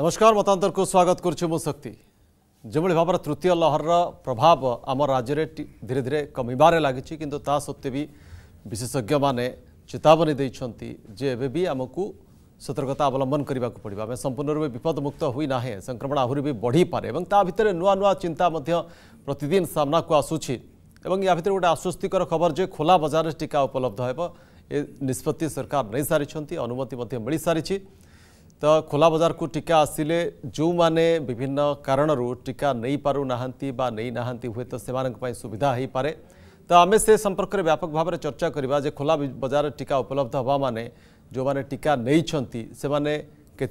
नमस्कार मतांतर को स्वागत करुच्छ मु शक्ति যেভাবে ভাবে তৃতীয় লহরর প্রভাব আমার রাজ্যের ধীরে ধীরে কমিবার লাগিছে কিন্তু তা সত্ত্বে বি বিশেষজ্ঞ মানে চেতাবনী দিয়েছেন যে এবে বি আমি সতর্কতা অবলম্বন করা পড়ব আমি সম্পূর্ণ রূপে বিপদমুক্ত হই না সংক্রমণ আহরি বি বড়িপারে এবং তা ভিতরে নূয়া নূয়া চিন্তা প্রতিদিন সামনাকু আসুছি এবং ইয়া ভিতরে গোটে আশ্বস্তিকর খবর যে খোলা বজারে টিকা উপলব্ধ হব এ নিষ্পতি সরকার নেই সারি অনুমতি মিলি সারিছে तो खोला बजार को टीका आसिले जो माने विभिन्न कारण टीका नहीं पार नहीं ना हुए तो सुविधा हो पाए तो आम से संपर्क में व्यापक भाव में चर्चा करवा खोला बजार टीका उपलब्ध हवा मैंने जो मैंने टीका नहीं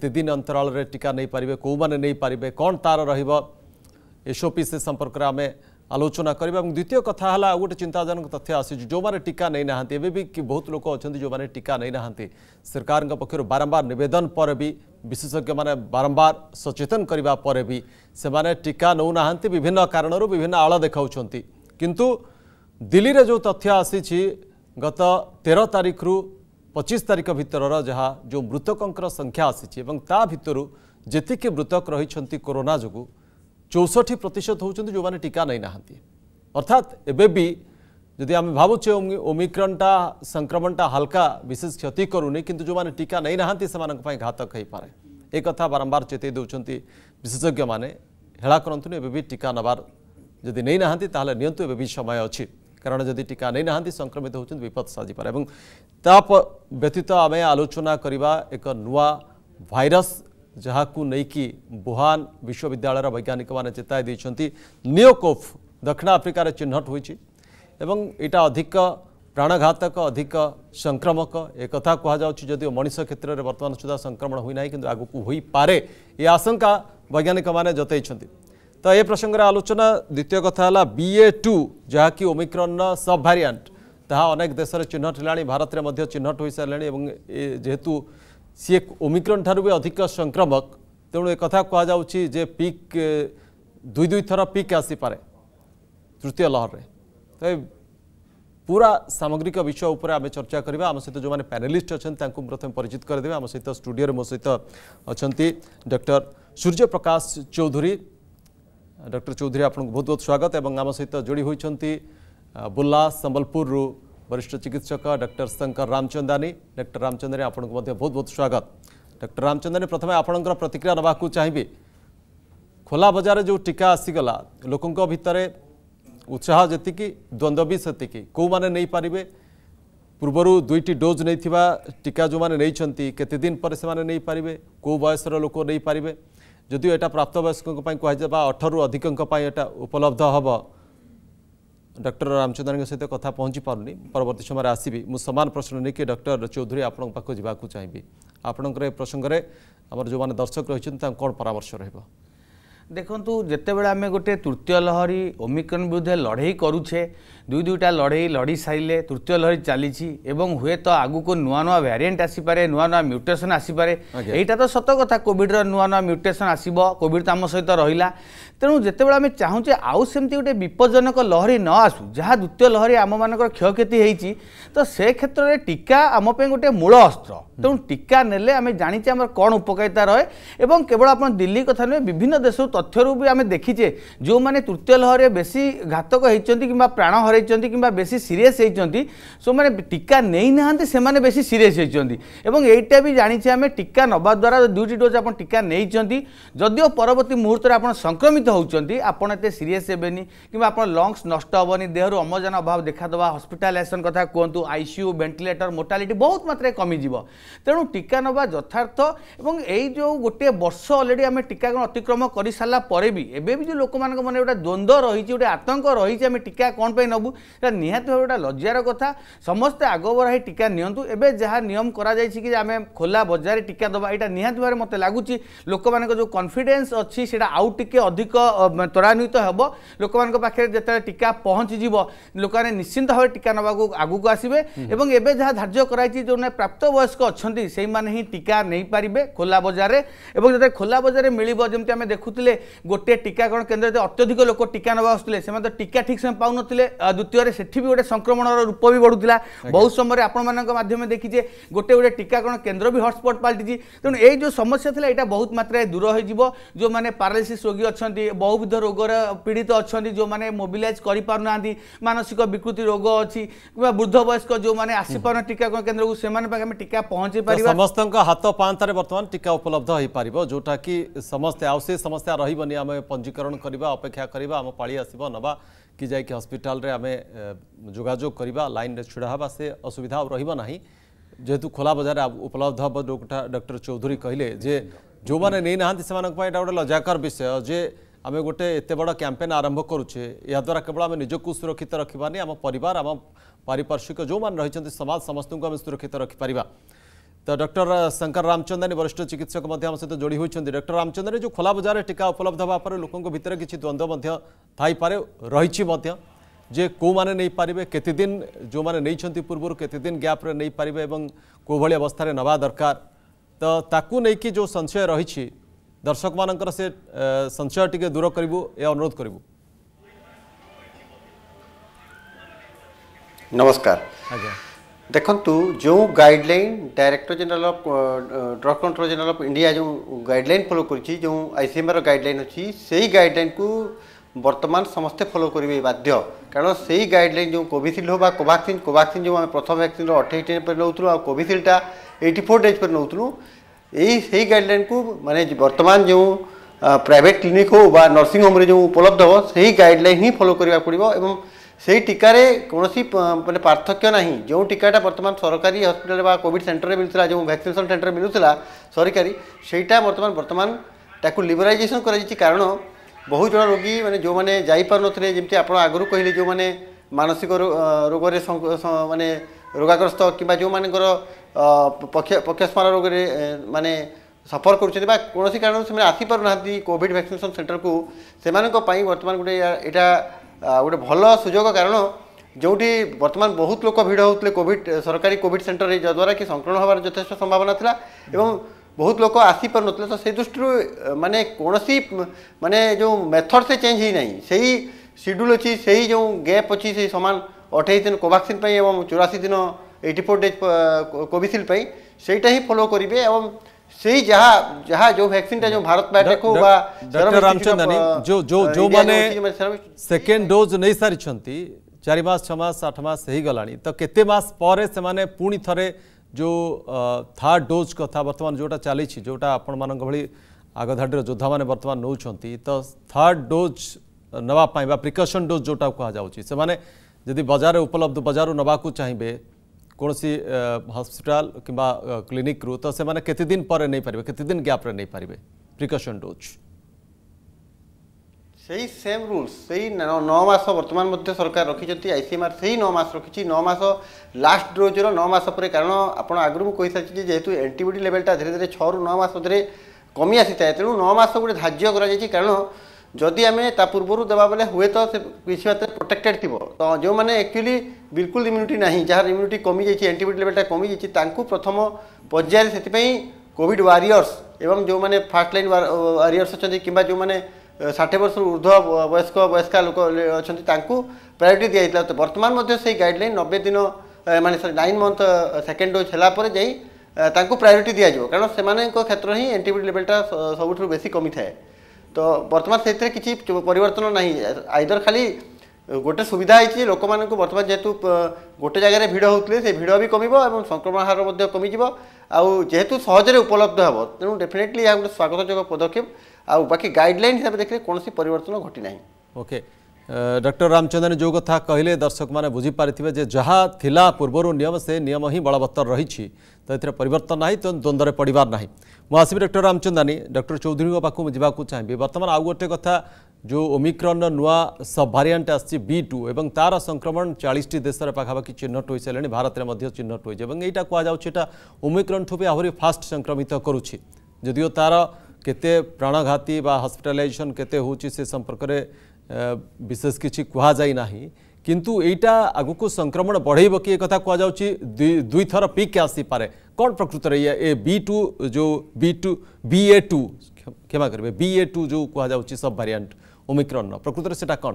दिन अंतराल टीका नहीं पारे कौन नहीं पारे कौन तार रोपी से संपर्क में आम आलोचना करवा द्वितीय कथा है गोटे चिंताजनक तथ्य आसी मैंने टीका नहीं नहाँ एवं कि बहुत लोग अच्छे जो मैंने टीका नहीं नहाँ सरकार पक्ष बारंबार नवेदन पर भी विशेषज्ञ मैंने बारंबार सचेतन करने भी से टीका नौ ना विभिन्न कारण विभिन्न आल देखा कि दिल्ली में जो तथ्य आसी गत तेरह तारिख रु पचिश तारिख भर जहाँ जो मृतकों संख्या आसी भितर जी मृतक रही कोरोना जगू চৌষঠি প্রত হচ্ছেন যে টিকা নেই না অর্থাৎ এবেবি যদি আমি ভাবুছে ওমিক্রনটা সংক্রমণটা হালকা বিশেষ ক্ষতি করুনি কিন্তু যে টিকা নেই না সে ঘাতক হয়ে পড়ে এই কথা বারম্বার চেতাই দেছেন বিশেষজ্ঞ মানে হেলা করতু এবেবি টিকা নেবার যদি নেই না তাহলে নিয়ন্তু এবেবি সময় অছি কারণ যদি টিকা নেই না সংক্রমিত হচ্ছেন বিপদ সাজিপারে এবং তা ব্যতীত আমি আলোচনা করা এক নূয়া ভাইরস ଯାହାକୁ ନେଇକି ବୁହାନ ବିଶ୍ୱବିଦ୍ୟାଳୟର ବୈଜ୍ଞାନିକମାନେ ଚେତାଇ ଦେଇଛନ୍ତି ନିଓକୋଫ୍ ଦକ୍ଷିଣ ଆଫ୍ରିକାରେ ଚିହ୍ନଟ ହୋଇଛି ଏବଂ ଏଇଟା ଅଧିକ ପ୍ରାଣଘାତକ ଅଧିକ ସଂକ୍ରମକ ଏକଥା କୁହାଯାଉଛି ଯଦିଓ ମଣିଷ କ୍ଷେତ୍ରରେ ବର୍ତ୍ତମାନ ସୁଦ୍ଧା ସଂକ୍ରମଣ ହୋଇନାହିଁ କିନ୍ତୁ ଆଗକୁ ହୋଇପାରେ ଏ ଆଶଙ୍କା ବୈଜ୍ଞାନିକମାନେ ଜତାଇଛନ୍ତି ତ ଏ ପ୍ରସଙ୍ଗରେ ଆଲୋଚନା ଦ୍ୱିତୀୟ କଥା ହେଲା ବିଏ ଟୁ ଯାହାକି ଓମିକ୍ରନ୍ର ସବ୍ ଭାରିଆଣ୍ଟ ତାହା ଅନେକ ଦେଶରେ ଚିହ୍ନଟ ହେଲାଣି ଭାରତରେ ମଧ୍ୟ ଚିହ୍ନଟ ହୋଇସାରିଲାଣି ଏବଂ ଯେହେତୁ ସିଏ ଓମିକ୍ରନ୍ ଠାରୁ ବି ଅଧିକ ସଂକ୍ରାମକ ତେଣୁ ଏ କଥା କୁହାଯାଉଛି ଯେ ପିକ୍ ଦୁଇ ଦୁଇ ଥର ପିକ୍ ଆସିପାରେ ତୃତୀୟ ଲହରରେ ତ ଏ ପୁରା ସାମଗ୍ରିକ ବିଷୟ ଉପରେ ଆମେ ଚର୍ଚ୍ଚା କରିବା ଆମ ସହିତ ଯେଉଁମାନେ ପ୍ୟାନେଲିଷ୍ଟ ଅଛନ୍ତି ତାଙ୍କୁ ପ୍ରଥମେ ପରିଚିତ କରିଦେବେ ଆମ ସହିତ ଷ୍ଟୁଡ଼ିଓରେ ମୋ ସହିତ ଅଛନ୍ତି ଡକ୍ଟର ସୂର୍ଯ୍ୟପ୍ରକାଶ ଚୌଧୁରୀ ଡକ୍ଟର ଚୌଧୁରୀ ଆପଣଙ୍କୁ ବହୁତ ବହୁତ ସ୍ୱାଗତ ଏବଂ ଆମ ସହିତ ଯୋଡ଼ି ହୋଇଛନ୍ତି ବୁର୍ଲା ସମ୍ବଲପୁରରୁ वरिष्ठ चिकित्सक डॉक्टर शंकर रामचंदानी डॉक्टर रामचंदानी आपको बहुत बहुत स्वागत डॉक्टर रामचंदानी प्रथम आपण प्रतिक्रिया नाक चाहिए खोला बजार जो टीका आसीगला लोकों भितर उत्साह जी द्वंद्व भी सेक कौ मैंने नहीं पारे पूर्वर दुईट डोज नहीं टीका जो मैंने नहीं पर से नहीं पारे कौ बयसर लोक नहीं पारे जदि एटा प्राप्तवयस्कों कहवा अठर अधिकों उपलब्ध हम ডক্টর রামচন্দ্রন সহ কথা পৌঁছি পুনি পরবর্তী সময় আসবি মু সমান প্রশ্ন নিয়ে ডক্টর চৌধুরী আপনার পাখ যা চাইবি আপনার এ প্রসঙ্গে আমার যে দর্শক রয়েছেন তা কম পরামর্শ রহব দেখুন যেতবে আমি গোটে তৃতীয় লহরী ওমিক্রন বিরুদ্ধে লড়াই করুছে দুই দুইটা লড়াই লড়ি সারিলে তৃতীয় লড়াই চালিছি এবং হুয়েত আগুক নূয়া নূয়া ভ্যারিয়েন্ট আসিপারে নূয়া নূয়া মিউটেসন আসিপারে এইটা তো সত কথা কোভিডর নূয়া নূয়া মিউটেসন আসব কোভিড তো আমার সহিত রহিলা তেমন যেতবে আমি চাহুছে আউ সেমতি গোটে বিপজ্জনক লহরি ন আসু যা দ্বিতীয় লহরি আমার ক্ষয়ক্ষতি হয়েছি তো সে ক্ষেত্রে টিকা আমি গোটে মূল অস্ত্র তেমন টিকা নেলে আমি জাঁচে আমার কম উপকারিতা রয়ে এবং কেবল আপনার দিল্লি কথা নয় বিভিন্ন দেশ তথ্যর আমি দেখিছে যে তৃতীয় লহরী বেশি ঘাতক হয়েছেন কিংবা প্রাণ হরাই হয়েছেন কিংবা বেশি সিরিয়াস হয়েছেন সে টিকা নেই না সে বেশি সিরিয়াস হয়েছেন এবং এইটা বি জাঁছে আমি টিকা নেওয়া দ্বারা দুইটি ডোজ আপনার টিকা নিয়েছেন যদিও পরবর্তী মুহূর্তে আপনার সংক্রমিত হচ্ছেন আপনার এত সিরিয়াস হেবেনি কিংবা আপনার লংস নষ্ট হবনি দেহর অম্লজান অভাব দেখাদেবা হসপিটালাইজেসন কথা কুহতু আইসিউ ভেন্টিলেটর মোর্টালিটি বহুত মাত্রায় কমিযোগ তেমন টিকা নেওয়া যথার্থ এবং এই যে গোটিয়ে বর্ষ অলরেডি আমি টিকাকরণ অতিক্রম করে সারা পরে বি এবে বি যে লোক মনে গোটে দ্বন্দ্ব রয়েছে গোটে আতঙ্ক রয়েছে আমি টিকা কোণ পাই ସବୁ এটা ନିହାତି ଭାବେ ଗୋଟେ ଲଜ୍ଜାର କଥା ସମସ୍ତେ ଆଗ ବଢ଼ାଇ ଟୀକା ନିଅନ୍ତୁ ଏବେ ଯାହା ନିୟମ କରାଯାଇଛି କି ଆମେ ଖୋଲା ବଜାରରେ ଟୀକା ଦେବା ଏଇଟା ନିହାତି ଭାବରେ ମୋତେ ଲାଗୁଛି ଲୋକମାନଙ୍କ ଯେଉଁ କନଫିଡେନ୍ସ ଅଛି ସେଇଟା ଆଉ ଟିକେ ଅଧିକ ତ୍ୱରାନ୍ୱିତ ହେବ ଲୋକମାନଙ୍କ ପାଖରେ ଯେତେବେଳେ ଟୀକା ପହଞ୍ଚିଯିବ ଲୋକମାନେ ନିଶ୍ଚିନ୍ତ ଭାବେ ଟୀକା ନେବାକୁ ଆଗକୁ ଆସିବେ ଏବଂ ଏବେ ଯାହା ଧାର୍ଯ୍ୟ କରାଯାଇଛି ଯେଉଁମାନେ ପ୍ରାପ୍ତ ବୟସ୍କ ଅଛନ୍ତି ସେଇମାନେ ହିଁ ଟୀକା ନେଇପାରିବେ ଖୋଲା ବଜାରରେ ଏବଂ ଯେତେବେଳେ ଖୋଲା ବଜାରରେ ମିଳିବ ଯେମିତି ଆମେ ଦେଖୁଥିଲେ ଗୋଟିଏ ଟିକାକରଣ କେନ୍ଦ୍ରରେ ଅତ୍ୟଧିକ ଲୋକ ଟିକା ନେବା ଆସୁଥିଲେ ସେମାନେ ତ ଟିକା ଠିକ୍ ସମୟ ପାଉନଥିଲେ ଦ୍ୱିତୀୟରେ ସେଠି ବି ଗୋଟେ ସଂକ୍ରମଣର ରୂପ ବି ବଢ଼ୁଥିଲା ବହୁତ ସମୟରେ ଆପଣମାନଙ୍କ ମାଧ୍ୟମରେ ଦେଖିଛେ ଗୋଟେ ଗୋଟେ ଟିକାକରଣ କେନ୍ଦ୍ର ବି ହଟସ୍ପଟ ପାଲଟିଛି ତେଣୁ ଏଇ ଯେଉଁ ସମସ୍ୟା ଥିଲା ଏଇଟା ବହୁତ ମାତ୍ରାରେ ଦୂର ହୋଇଯିବ ଯେଉଁମାନେ ପାରାଲିସିସ୍ ରୋଗୀ ଅଛନ୍ତି ବହୁବିଧ ରୋଗର ପୀଡ଼ିତ ଅଛନ୍ତି ଯେଉଁମାନେ ମୋବିଲାଇଜ୍ କରିପାରୁନାହାନ୍ତି ମାନସିକ ବିକୃତି ରୋଗ ଅଛି କିମ୍ବା ବୃଦ୍ଧ ବୟସ୍କ ଯେଉଁମାନେ ଆସିପାରୁନ ଟିକାକରଣ କେନ୍ଦ୍ରକୁ ସେମାନଙ୍କ ପାଖେ ଆମେ ଟିକା ପହଞ୍ଚି ପାରିବା ସମସ୍ତଙ୍କ ହାତ ପାହାନ୍ତାରେ ବର୍ତ୍ତମାନ ଟିକା ଉପଲବ୍ଧ ହୋଇପାରିବ ଯେଉଁଟାକି ସମସ୍ତେ ଆଉ ସେ ସମସ୍ୟା ରହିବନି ଆମେ ପଞ୍ଜୀକରଣ କରିବା ଅପେକ୍ଷା କରିବା ଆମ ପାଳି ଆସିବ ନେବା कि जाकि हस्पिटाल आमे जोजोग करवा लाइन ढड़ा हाँ से असुविधा रहा যেহেতু খোলা বজারে উপলব্ধ ডক্টর চৌধুরী কহিলে যে যে নেই না সে এটা গোটে লজ্জাকর বিষয় যে আমি গোটে এত বড় ক্যাম্পেন আরম্ভ করুছে এদারা কেবল আমি নিজকে সুরক্ষিত রাখবানি আমার পরিবার আমার পারিপার্শ্বিক যে রয়েছেন সমাজ সমস্ত আমি সুরক্ষিত রাখিপারা तो डॉक्टर शंकर रामचंद्रन वरिष्ठ चिकित्सक सहित जोड़ी होती डॉक्टर रामचंदन जो खोला बजार टीका उपलब्ध होगापर लोकों भितर कि द्वंद्व थे रही जे कौ मैंने नहीं पारे केतदिन जो मैंने नहीं पूर्व के ग्याप्रे नहीं पारे और कौ भाई अवस्था नवा दरकार तो ताकू नहीं जो संशय रही दर्शक मान से संशय टी दूर करू यह अनुरोध करू नमस्कार आज्ञा देखु जो guideline director general of drug control general of India जो गाइडल फलो कर आईसीएमआर गाइडल अच्छी से ही गाइडल को बर्तमान समस्ते फलो करेंगे बाध्य कारण से ही गाइडल जो कोविसिल्ड हो कोभाक्सीन कोभाक्सीन जो प्रथम भैक्सीन रठाई दिन पर नौ कोविसिल्डा एट्टी फोर डेज पर नौ से गाइडल को मानने बर्तमान जो प्राइट क्लिनिक हो नर्सींगोम जो उपलब्ध हो गाइडल ही फलो करवाक पड़ो से टीकारे कौन मैंने पार्थक्य ना जो टीकाटा बर्तमान सरकारी हस्पिटाल कॉविड सेन्टर में मिलता जो भैक्सीनेसन सेन्टर मिलूला सरकारी से बर्तमान बर्तमान ताकि लिबराइजेसन कर कारण बहुत जन रोगी मैंने जो मैंने जापार नए जमी आप आगर कहले जो मैंने मानसिक रोग मानने रोगग्रस्त कि जो मान पक्षस्मार रोग मानने सफर करोसी कारण से आसी पार ना कॉविड भैक्सीनेसन सेन्टर को सेम बर्तमान गोटे यहाँ ଗୋଟେ ଭଲ ସୁଯୋଗ କାରଣ ଯେଉଁଠି ବର୍ତ୍ତମାନ ବହୁତ ଲୋକ ଭିଡ଼ ହେଉଥିଲେ କୋଭିଡ଼ ସରକାରୀ କୋଭିଡ଼ ସେଣ୍ଟର ଯାଦ୍ୱାରା କି ସଂକ୍ରମଣ ହେବାର ଯଥେଷ୍ଟ ସମ୍ଭାବନା ଥିଲା ଏବଂ ବହୁତ ଲୋକ ଆସିପାରୁନଥିଲେ ତ ସେ ଦୃଷ୍ଟିରୁ ମାନେ କୌଣସି ମାନେ ଯେଉଁ ମେଥଡ଼ ସେ ଚେଞ୍ଜ ହେଇନାହିଁ ସେଇ ସିଡ୍ୟୁଲ୍ ଅଛି ସେଇ ଯେଉଁ ଗ୍ୟାପ୍ ଅଛି ସେଇ ସମାନ ଅଠେଇଶ ଦିନ କୋଭାକ୍ସିନ୍ ପାଇଁ ଏବଂ ଚଉରାଶୀ ଦିନ ଏଇଟି ଫୋର୍ ଡେଜ୍ କୋଭିସିଲ୍ଡ ପାଇଁ ସେଇଟା ହିଁ ଫଲୋ କରିବେ ଏବଂ सही जहाँ जहाँ जो वैक्सीन जो भारत में अटैक होगा डॉक्टर रामचंद्रन जो जो जो माने सेकेंड डोज नहीं सारी चार मस छस आठ मस हो गला तो केते मस पर से पुणी थे जो थार्ड डोज कथा बर्तमान जोटा चली जोटा आपण मान भाई आगधाड़ी योद्धा मैंने बर्तमान नौ तो थार्ड डोज नापी प्रिकसन डोज जोटा कहु से जदि बजार उपलब्ध बजार नाकू चाहिए কোণী হসপিটাল কিংবা ক্লিনিক রু তো সে দিন পরে নেই পারিবে দিন গ্যাপ রে নেই পারিবে প্রিকশন ডোজ সেই সেম রুলস সেই ন মাস বর্তমান মধ্যে সরকার রাখিছেন আইসিএমআর সেই ন মাস রাখিছি ন মাস লাস্ট ডোজর ন মাস পরে কারণ আপনার আগুন যে যেহেতু অ্যান্টিবডি লেভেলটা ধীরে ধীরে ছু ন মাস মধ্যে কমি আসি থাকে তেমন ন মাস গোটে ধার্য করা যাই কারণ ଯଦି ଆମେ ତା ପୂର୍ବରୁ ଦେବା ବେଲେ ହୁଏତ ସେ କିଛି ମାତ୍ରାରେ ପ୍ରୋଟେକ୍ଟେଡ୍ ଥିବ ତ ଯେଉଁମାନେ ଆକ୍ଚୁଆଲି ବିଲକୁଲ ଇମ୍ୟୁନିଟି ନାହିଁ ଯାହାର ଇମ୍ୟୁନିଟି କମିଯାଇଛି ଆଣ୍ଟିବଡି ଲେଭେଲ୍ଟା କମିଯାଇଛି ତାଙ୍କୁ ପ୍ରଥମ ପର୍ଯ୍ୟାୟରେ ସେଥିପାଇଁ କୋଭିଡ଼ ୱାରିୟର୍ସ ଏବଂ ଯେଉଁମାନେ ଫାର୍ଷ୍ଟ ଲାଇନ୍ ୱାରିୟର୍ସ ଅଛନ୍ତି କିମ୍ବା ଯେଉଁମାନେ ଷାଠିଏ ବର୍ଷରୁ ଉର୍ଦ୍ଧ୍ୱ ବୟସ୍କ ବୟସ୍କା ଲୋକ ଅଛନ୍ତି ତାଙ୍କୁ ପ୍ରାୟୋରିଟି ଦିଆଯାଇଥିଲା ତ ବର୍ତ୍ତମାନ ମଧ୍ୟ ସେଇ ଗାଇଡ଼ଲାଇନ୍ ନବେ ଦିନ ମାନେ sorry nine month second dose ହେଲା ପରେ ଯାଇ ତାଙ୍କୁ ପ୍ରାୟୋରିଟି ଦିଆଯିବ କାରଣ ସେମାନଙ୍କ କ୍ଷେତ୍ରରେ ହିଁ ଆଣ୍ଟିବଡି ଲେଭେଲ୍ଟା ସବୁଠାରୁ ବେଶୀ କମିଥାଏ তো বর্তমান সেটি কিছু পরিবর্তন না আইদর খালি গোটে সুবিধা হয়েছে লোক মানুষ বর্তমান যেহেতু গোটে জায়গায় ভিড় হোলে সেই ভিড় বি কমিব এবং সংক্রমণ হার মধ্যে কমিযোগ আহেতু সহজে উপলব্ধ হব তেমন ডেফিনেটলি ଏହା ଗୋଟେ ସ୍ୱାଗତଯୋଗ୍ୟ ପଦକ୍ଷେପ ଆଉ ବାକି ଗାଇଡ଼ଲାଇନ୍ ହିସାବରେ ଦେଖିଲେ କୌଣସି ପରିବର୍ତ୍ତନ ଘଟି ନାହିଁ ଓକେ ଡକ୍ଟର ରାମଚନ୍ଦ୍ରନ ଯେଉଁ କଥା କହିଲେ ଦର୍ଶକମାନେ ବୁଝିପାରିଥିବେ ଯେ ଯାହା ଥିଲା ପୂର୍ବରୁ ନିୟମ ସେ ନିୟମ ହିଁ ବଳବତ୍ତର ରହିଛି ତ ଏଥିରେ ପରିବର୍ତ୍ତନ ନାହିଁ ତ ଦ୍ୱନ୍ଦ୍ୱରେ ପଡ଼ିବାର ନାହିଁ ମୁଁ ଆସିବି ଡକ୍ଟର ରାମଚନ୍ଦ୍ରାନୀ ଡକ୍ଟର ଚୌଧୁରୀଙ୍କ ପାଖକୁ ମୁଁ ଯିବାକୁ ଚାହିଁବି ବର୍ତ୍ତମାନ ଆଉ ଗୋଟେ କଥା ଯେଉଁ ଓମିକ୍ରନର ନୂଆ ସବ୍ ଭାରିଆଣ୍ଟ ଆସିଛି ବି ଟୁ ଏବଂ ତା'ର ସଂକ୍ରମଣ ଚାଳିଶଟି ଦେଶରେ ପାଖାପାଖି ଚିହ୍ନଟ ହୋଇସାରିଲାଣି ଭାରତରେ ମଧ୍ୟ ଚିହ୍ନଟ ହୋଇଛି ଏବଂ ଏଇଟା କୁହାଯାଉଛି ଏଇଟା ଓମିକ୍ରନଠୁ ବି ଆହୁରି ଫାଷ୍ଟ ସଂକ୍ରମିତ କରୁଛି ଯଦିଓ ତା'ର କେତେ ପ୍ରାଣଘାତୀ ବା ହସ୍ପିଟାଲାଇଜେସନ୍ କେତେ ହେଉଛି ସେ ସମ୍ପର୍କରେ ବିଶେଷ କିଛି କୁହାଯାଇ ନାହିଁ କିନ୍ତୁ ଏଇଟା ଆଗକୁ ସଂକ୍ରମଣ ବଢ଼େଇବ କି ଏ କଥା କୁହାଯାଉଛି ଦୁଇଥର ପିକ୍ ଆସିପାରେ କ'ଣ ପ୍ରକୃତରେ ଏ ବି ଟୁ ଯେଉଁ ବି ଟୁ ବି ଏ ଟୁ କ୍ଷମା କରିବେ ବି ଏ ଟୁ ଯେଉଁ କୁହାଯାଉଛି ସବ୍ ଭାରିଆଣ୍ଟ ଓମିକ୍ରନ୍ର ପ୍ରକୃତରେ ସେଇଟା କ'ଣ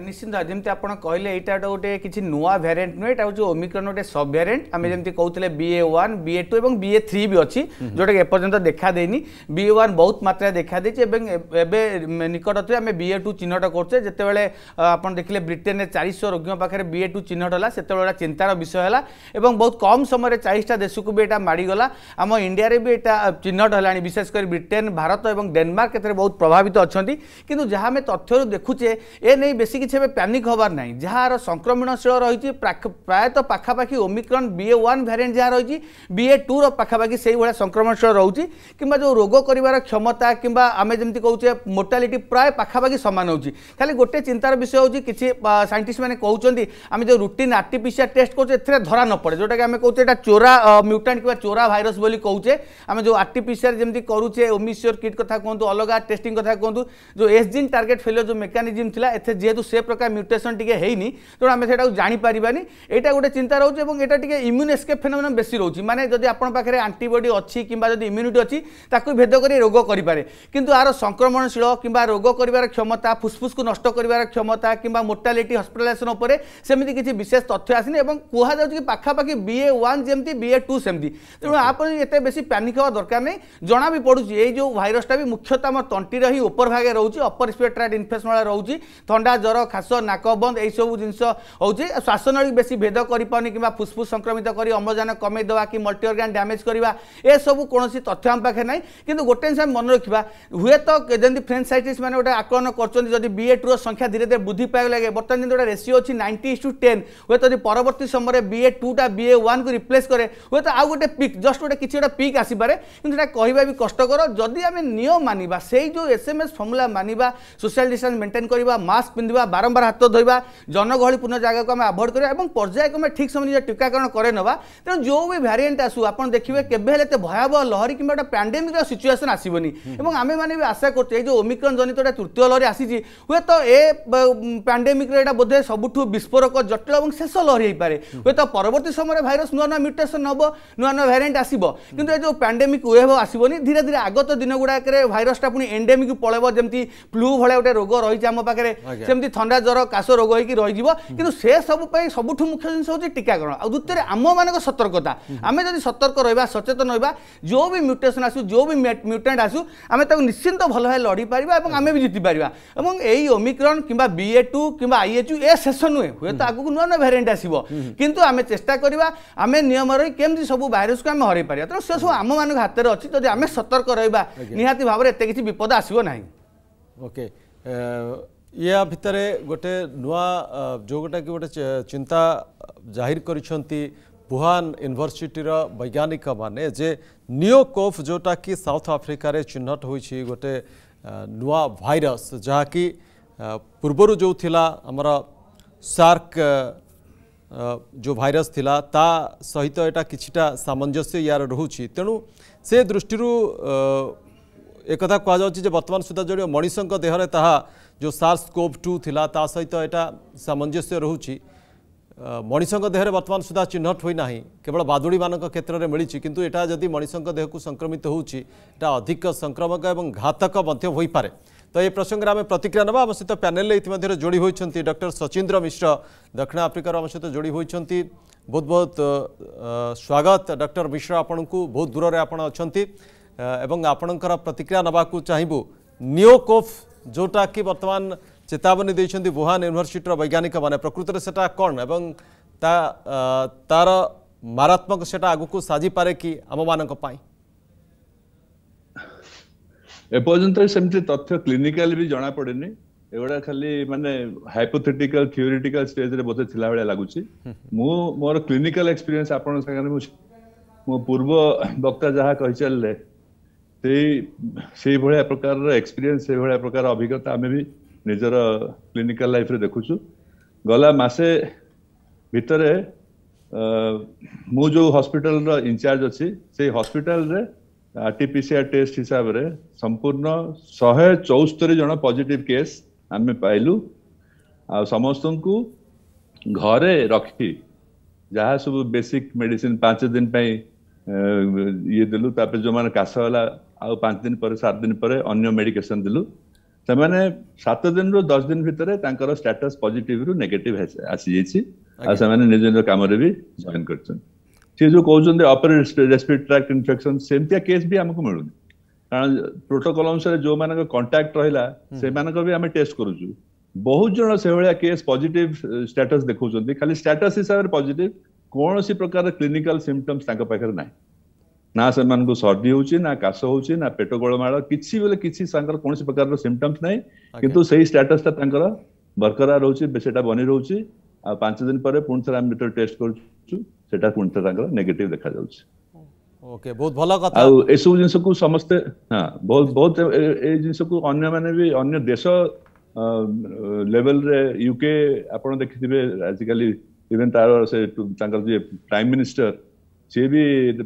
ନିଶ୍ଚିନ୍ତ ଯେମିତି ଆପଣ କହିଲେ ଏଇଟା ଗୋଟେ କିଛି ନୂଆ ଭ୍ୟାରିଏଣ୍ଟ ନୁହେଁ ଏଇଟା ହେଉଛି ଓମିକ୍ରନ୍ ଗୋଟେ ସବ୍ ଭ୍ୟାରିଏଣ୍ଟ ଆମେ ଯେମିତି କହୁଥିଲେ ବିଏ ୱାନ୍ ବିଏ ଟୁ ଏବଂ ବିଏ ଥ୍ରୀ ବି ଅଛି ଯେଉଁଟାକି ଏପର୍ଯ୍ୟନ୍ତ ଦେଖାଦେଇନି ବିଏ ୱାନ୍ ବହୁତ ମାତ୍ରାରେ ଦେଖାଦେଇଛି ଏବଂ ଏବେ ନିକଟରେ ଆମେ ବିଏ ଟୁ ଚିହ୍ନଟ କରୁଛେ ଯେତେବେଳେ ଆପଣ ଦେଖିଲେ ବ୍ରିଟେନରେ ଚାଳିଶଶହ ରୋଗୀଙ୍କ ପାଖରେ ବିଏ ଟୁ ଚିହ୍ନଟ ହେଲା ସେତେବେଳେ ଏଇଟା ଚିନ୍ତାର ବିଷୟ ହେଲା ଏବଂ ବହୁତ କମ୍ ସମୟରେ ଚାଳିଶଟା ଦେଶକୁ ବି ଏଇଟା ମାଡ଼ିଗଲା ଆମ ଇଣ୍ଡିଆରେ ବି ଏଇଟା ଚିହ୍ନଟ ହେଲାଣି ବିଶେଷ କରି ବ୍ରିଟେନ୍ ଭାରତ ଏବଂ ଡେନମାର୍କ ଏଥିରେ ବହୁତ ପ୍ରଭାବିତ ଅଛନ୍ତି କିନ୍ତୁ ଯାହା ଆମେ ତଥ୍ୟରୁ ଦେଖୁଛେ ଏ ନେଇ ବେଶୀ କିଛି ଏବେ ପ୍ୟାନିକ୍ ହେବାର ନାହିଁ ଯାହାର ସଂକ୍ରମଣଶୀଳ ରହିଛି ପ୍ରାୟତଃ ପାଖାପାଖି ଓମିକ୍ରନ୍ ବିଏ ୱାନ୍ ଭ୍ୟାରିଏଣ୍ଟ ଯାହା ରହିଛି ବିଏ ଟୁର ପାଖାପାଖି ସେଇଭଳିଆ ସଂକ୍ରମଣଶୀଳ ରହୁଛି କିମ୍ବା ଯେଉଁ ରୋଗ କରିବାର କ୍ଷମତା କିମ୍ବା ଆମେ ଯେମିତି କହୁଛେ ମୋର୍ଟାଲିଟି ପ୍ରାୟ ପାଖାପାଖି ସମାନ ହେଉଛି ଖାଲି ଗୋଟେ ଚିନ୍ତାର ବିଷୟ ହେଉଛି କିଛି ସାଇଣ୍ଟିଷ୍ଟମାନେ କହୁଛନ୍ତି ଆମେ ଯେଉଁ ରୁଟିନ୍ ଆର୍ଟିପିସିଆର୍ ଟେଷ୍ଟ କରୁଛେ ଏଥିରେ ଧରା ନ ପଡ଼େ ଯେଉଁଟାକି ଆମେ କହୁଛେ ଏଇଟା ଚୋରା ମ୍ୟୁଟାଣ୍ଟ କିମ୍ବା ଚୋରା ଭାଇରସ୍ ବୋଲି କହୁଛେ ଆମେ ଯେଉଁ ଆର୍ଟିପିସିଆର୍ ଯେମିତି କରୁଛେ ଓମିସିଓର କିଟ୍ କଥା କୁହନ୍ତୁ ଅଲଗା টেস্টিং কথা কুহতু যে এসজিন টার্গেট ফেলিওর যে মেকানিজম লা এতে যেহেতু সে প্রকার মিউটেসন টিকি হয়নি তেমন আমি সেটা জাঁপারি এইটা গোটে চিন্তা রয়েছে এবং এটা টিকি ইম্যুন এসকেপ ফেনোমেন বেশি রয়েছে মানে যদি আপনার পাখে আন্টিবডি অছি কিংবা যদি ইম্যুনিটি অছি তাকে ভেদ করে রোগ করে কিন্তু আর সংক্রমণশীল কিংবা রোগ করার ক্ষমতা ফুসফুসকে নষ্ট করার ক্ষমতা কিংবা মোর্টালিটি হসপিটালাইজেসন উপরে সেমিতি কিছু বিশেষ তথ্য আসেনি এবং কুহযাচ্ছে কি পাখাপাখি বিএ ওয়ান যেমি বিএ টু সেমি তেমন আপনি এত বেশি প্যানিক হওয়া দরকার নেই জনা বি পড়ুছি এই যে ভাইরসটা বি মুখ্যতঃ আমার তন্টির হি উপরভাগে রয়েছে অপর রেসপিরেটরি ইনফেকশন ভাবে রয়েছে থা জ্বর ଖାସ ନାକବନ୍ଦ ଏଇସବୁ ଜିନିଷ ହେଉଛି ଶ୍ୱାସନଳୀ ବେଶୀ ଭେଦ କରିପାରୁନି କିମ୍ବା ଫୁସ୍ଫୁସ୍ ସଂକ୍ରମିତ କରି ଅମ୍ଳଜାନ କମେଇ ଦେବା କି ମଲ୍ଟି ଅର୍ଗାନ୍ ଡ୍ୟାମେଜ୍ କରିବା ଏସବୁ କୌଣସି ତଥ୍ୟ ଆମ ପାଖରେ ନାହିଁ କିନ୍ତୁ ଗୋଟେ ଜିନିଷ ଆମେ ମନେ ରଖିବା ହୁଏତ ଯେମିତି ଫ୍ରେଞ୍ଚ ସାଇଣ୍ଟିଷ୍ଟ ମାନେ ଗୋଟେ ଆକଳନ କରୁଛନ୍ତି ଯଦି ବିଏ ଟୁର ସଂଖ୍ୟା ଧୀରେ ଧୀରେ ବୃଦ୍ଧି ପାଇବାକୁ ଲାଗେ ବର୍ତ୍ତମାନ ଯେମିତି ଗୋଟେ ରେସିଓ ଅଛି ନାଇଣ୍ଟି ଇସ୍ ଟୁ ଟେନ୍ ହୁଏତ ଯଦି ପରବର୍ତ୍ତୀ ସମୟରେ ବିଏ ଟୁଟା ବିଏ ୱାନ୍କୁ ରିପ୍ଲେସ୍ କରେ ହୁଏତ ଆଉ ଗୋଟେ ପିକ୍ ଜଷ୍ଟ ଗୋଟେ କିଛି ଗୋଟେ ପିକ୍ ଆସିପାରେ କିନ୍ତୁ ସେଟା କହିବା ବି କଷ୍ଟକର ଯଦି ଆମେ ନିୟମ ମାନିବା ସେଇ ଯେଉଁ ଏସ୍ ଏମ୍ ଏସ୍ ଫର୍ମୁଲା ମାନିବା ସୋସିଆଲ ଡିଷ୍ଟାନ୍ସ ମେଣ୍ଟେନ୍ କରିବା ମାସ୍କ ପିନ୍ଧିବା বারম্বার হাত ধোଇବା জনগহଳିপূর্ণ জায়গাকে আমি আভয়েড କରିବା এবং পর্যায়ক্রমে ঠিক সময় নিজ টীকাকরণ করে নেবা তেমন যে বি ভ্যারিয়েন্ট আসু আপনার দেখবে কেবে হলে এত ভয়াবহ লহরী কিংবা একটা প্যান্ডেমিক সিচুয়েসন আসবনি এবং আমি মানে বি আশা করছে এই যে ওমিক্রন জনিত একটা তৃতীয় লহরী আসিছি হুয়েত এ প্যান্ডেমিক্রে এটা বোধে সবুঠু বিস্ফোরক জটিল এবং শেষ লহরী হয়েপরে হুয়েত পরবর্তী সময় ভাইরস নূয়া নূয়া মিউটেসন হব নূয়া নূয়া ভ্যারিয়েন্ট আসব কিন্তু এই যে প্যান্ডেমিক ওয়েভ আসবনি ধীরে ধীরে আগত দিনগুড়াকে ভাইরসটা পুঁ এন্ডেমিক পলাইব যেমন ফ্লু ভাল গোটে রোগ রয়েছে আম পাখে সেমি ଥଣ୍ଡା ଜ୍ୱର କାଶ ରୋଗ ହେଇକି ରହିଯିବ କିନ୍ତୁ ସେ ସବୁ ପାଇଁ ସବୁଠୁ ମୁଖ୍ୟ ଜିନିଷ ହେଉଛି ଟୀକାକରଣ ଆଉ ଦ୍ୱିତୀୟରେ ଆମମାନଙ୍କ ସତର୍କତା ଆମେ ଯଦି ସତର୍କ ରହିବା ସଚେତନ ରହିବା ଯେଉଁ ବି ମ୍ୟୁଟେସନ୍ ଆସୁ ଯେଉଁ ବି ମ୍ୟୁଟାଣ୍ଟ ଆସୁ ଆମେ ତାକୁ ନିଶ୍ଚିନ୍ତ ଭଲ ଭାବେ ଲଢ଼ିପାରିବା ଏବଂ ଆମେ ବି ଜିତିପାରିବା ଏବଂ ଏଇ ଓମିକ୍ରନ୍ କିମ୍ବା ବି ଏ ଟୁ କିମ୍ବା ଆଇ ଆଇଏଚୁ ଏ ଶେଷ ନୁହେଁ ହୁଏତ ଆଗକୁ ନୂଆ ନୂଆ ଭେରିଏଣ୍ଟ ଆସିବ କିନ୍ତୁ ଆମେ ଚେଷ୍ଟା କରିବା ଆମେ ନିୟମ ରହି କେମିତି ସବୁ ଭାଇରସ୍କୁ ଆମେ ହରାଇ ପାରିବା ତେଣୁ ସେସବୁ ଆମମାନଙ୍କ ହାତରେ ଅଛି ଯଦି ଆମେ ସତର୍କ ରହିବା ନିହାତି ଭାବରେ ଏତେ କିଛି ବିପଦ ଆସିବ ନାହିଁ ଓକେ ইয়া ভিতরে গোটে নূয়া যোটা কি গোটে চিন্তা জাহির করেছেন বুহান ইউনিভার্সিটির বৈজ্ঞানিক মানে যে নিওকোফ যোটা কি সাউথ আফ্রিকার চিহ্নট হয়েছে গোটে নূয়া ভাইরস যা কি পূর্বর যে আমার সার্ক जो भाइरस थिला ता सहित एटा किछिटा सामंजस्य यार रहुछि तेणु से दृष्टि একথা কুযাচ্ছে যে বর্তমান সুদ্ধা যদি মানুষঙ্ দেহরে তাহা যে সার্স কোভ টু লা তা সহিত এটা সামঞ্জস্য রয়েছে ମଣିଷଙ୍କ ଦେହରେ ବର୍ତ୍ତମାନ ସୁଦ୍ଧା ଚିହ୍ନଟ ହୋଇନାହିଁ କେବଳ ବାଦୁଡ଼ିମାନଙ୍କ କ୍ଷେତ୍ରରେ ମିଳିଛି କିନ୍ତୁ ଏଇଟା ଯଦି ମଣିଷଙ୍କ ଦେହକୁ ସଂକ୍ରମିତ ହେଉଛି ଏଇଟା ଅଧିକ ସଂକ୍ରମକ ଏବଂ ଘାତକ ମଧ୍ୟ ହୋଇପାରେ ତ ଏ ପ୍ରସଙ୍ଗରେ ଆମେ ପ୍ରତିକ୍ରିୟା ନେବା ଆମ ସହିତ ପ୍ୟାନେଲରେ ଇତିମଧ୍ୟରେ ଯୋଡ଼ି ହୋଇଛନ୍ତି ଡକ୍ଟର ସଚିନ୍ଦ୍ର ମିଶ୍ର ଦକ୍ଷିଣ ଆଫ୍ରିକାରୁ ଆମ ସହିତ ଯୋଡ଼ି ହୋଇଛନ୍ତି ବହୁତ ବହୁତ ସ୍ୱାଗତ ଡକ୍ଟର ମିଶ୍ର ଆପଣଙ୍କୁ ବହୁତ ଦୂରରେ ଆପଣ ଅଛନ୍ତି এবং আপনার প্রতিক্রিয়া নেওয়া চাইবু নিওকোফ যেটা কি বর্তমান চেতাবনী দিয়েছেন বুহান ইউনিভার্সিটির বৈজ্ঞানিক মানে প্রকৃতরে সেটা কণ এবং তা তার মারাত্মক সেটা আগুক সাজিপারে কি আমি পাই এপর্যন্ত সেমতি তথ্য ক্লিনিকাল বি জনা পড়েনি এগুলা খালি মানে হাইপোথেটিকাল থিওরিটিকাল স্টেজরে বোধে ছিলা ভাবে লাগুছি মু মোর ক্লিনিকাল এক্সপিরিয়েন্স আপনার সাথে মু পূর্ব বক্তা যাহা কই চাললে से भाया प्रकार एक्सपीरियंस से भाया प्रकार अभिज्ञता आम भी निजर क्लीनिकाल लाइफ रे देखु गला मसे भितर मुझे हस्पिटाल इनचार्ज अच्छी से hospital R T P C R test हिसाब से संपूर्ण शहे चौस्तरी जन पजिट केस आम पाइल आ समस्त को घरे रखी जहाँ सब बेसिक मेडिसिन पांच दिन पाई ये दलु तापे जो मैंने काश वाला ଆଉ ପାଞ୍ଚ ଦିନ ପରେ ସାତ ଦିନ ପରେ ଅନ୍ୟ ମେଡିକେସନ ଦେଲୁ ସେମାନେ ସାତ ଦିନରୁ ଦଶ ଦିନ ଭିତରେ ତାଙ୍କର ଷ୍ଟାଟସ୍ ପଜିଟିଭରୁ ନେଗେଟିଭ ଆସିଯାଇଛି ଆଉ ସେମାନେ ନିଜ ନିଜ କାମରେ ବି ଜଏନ୍ କରିଛନ୍ତି ସେ ଯୋଉ କହୁଛନ୍ତି ଅପର ରେସ୍ପିରେଟରୀ ଟ୍ରାକ୍ଟ ସେମିତିଆ କେସ୍ ବି ଆମକୁ ମିଳୁନି କାରଣ ପ୍ରୋଟୋକଲ ଅନୁସାରେ ଯୋଉମାନଙ୍କ କଣ୍ଟାକ୍ଟ ରହିଲା ସେମାନଙ୍କ ବି ଆମେ ଟେଷ୍ଟ କରୁଛୁ ବହୁତ ଜଣ ସେଭଳିଆ କେସ୍ ପଜିଟିଭ ଷ୍ଟାଟସ୍ ଦେଖାଉଛନ୍ତି ଖାଲି ଷ୍ଟାଟସ୍ ହିସାବରେ ପଜିଟିଭ କୌଣସି ପ୍ରକାର କ୍ଲିନିକାଲ ସିମ୍ପଟମ୍ସ ତାଙ୍କ ପାଖରେ ନାହିଁ ନା ସେମାନଙ୍କୁ ସର୍ଦି ହେଉଛି ନା କାଶ ହେଉଛି ନା ପେଟ ଗୋଳମାଳ କିଛି ବେଲେ କିଛି ତାଙ୍କର କୌଣସି ପ୍ରକାରର ସିମ୍ପଟମ୍ସ ନାହିଁ କିନ୍ତୁ ସେଇ ଷ୍ଟାଟସଟା ତାଙ୍କର ବରକରାର ରହୁଛି ସେଟା ବନି ରହୁଛି ଆଉ ପାଞ୍ଚ ଦିନ ପରେ ପୁଣି ଥରେ ଆମେ ଯେତେବେଳେ ଟେଷ୍ଟ କରୁଛୁ ସେଟା ପୁଣି ଥରେ ତାଙ୍କର ନେଗେଟିଭ ଦେଖାଯାଉଛି ଓକେ ବହୁତ ଭଲ କଥା ଆଉ ଏସବୁ ଜିନିଷକୁ ସମସ୍ତେ ହଁ ବହୁତ ବହୁତ ଏଇ ଜିନିଷକୁ ଅନ୍ୟମାନେ ବି ଅନ୍ୟ ଦେଶ ଲେଭେଲରେ ୟୁକେ ଆପଣ ଦେଖିଥିବେ ଆଜିକାଲି ଇଭେନ୍ ତାର ସେ ତାଙ୍କର ଯିଏ ପ୍ରାଇମ ମିନିଷ୍ଟର ସିଏ ବି